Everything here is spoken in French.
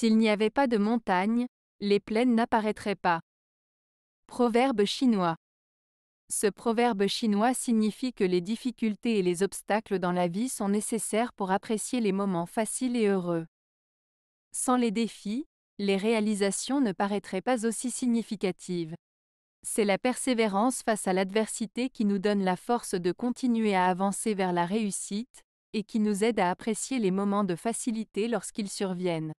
S'il n'y avait pas de montagnes, les plaines n'apparaîtraient pas. Proverbe chinois. Ce proverbe chinois signifie que les difficultés et les obstacles dans la vie sont nécessaires pour apprécier les moments faciles et heureux. Sans les défis, les réalisations ne paraîtraient pas aussi significatives. C'est la persévérance face à l'adversité qui nous donne la force de continuer à avancer vers la réussite, et qui nous aide à apprécier les moments de facilité lorsqu'ils surviennent.